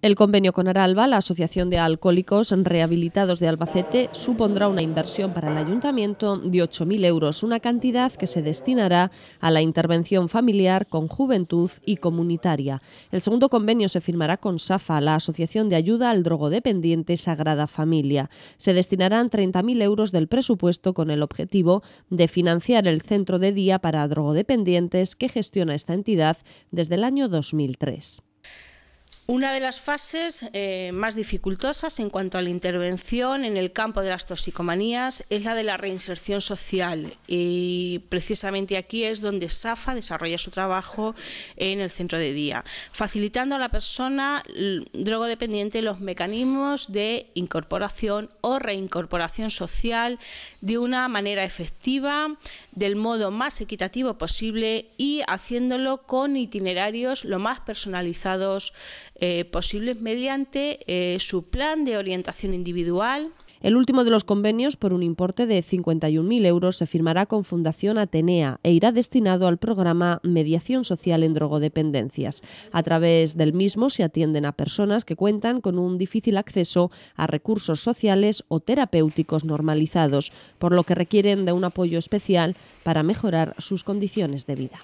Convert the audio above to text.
El convenio con Aralba, la Asociación de Alcohólicos Rehabilitados de Albacete, supondrá una inversión para el ayuntamiento de 8.000 euros, una cantidad que se destinará a la intervención familiar con juventud y comunitaria. El segundo convenio se firmará con SAFA, la Asociación de Ayuda al Drogodependiente Sagrada Familia. Se destinarán 30.000 euros del presupuesto con el objetivo de financiar el centro de día para drogodependientes que gestiona esta entidad desde el año 2003. Una de las fases eh, más dificultosas en cuanto a la intervención en el campo de las toxicomanías es la de la reinserción social y precisamente aquí es donde SAFA desarrolla su trabajo en el centro de día, facilitando a la persona mm, drogodependiente los mecanismos de incorporación o reincorporación social de una manera efectiva, del modo más equitativo posible y haciéndolo con itinerarios lo más personalizados posible eh, posibles mediante eh, su plan de orientación individual. El último de los convenios, por un importe de 51.000 euros, se firmará con Fundación Atenea e irá destinado al programa Mediación Social en Drogodependencias. A través del mismo se atienden a personas que cuentan con un difícil acceso a recursos sociales o terapéuticos normalizados, por lo que requieren de un apoyo especial para mejorar sus condiciones de vida.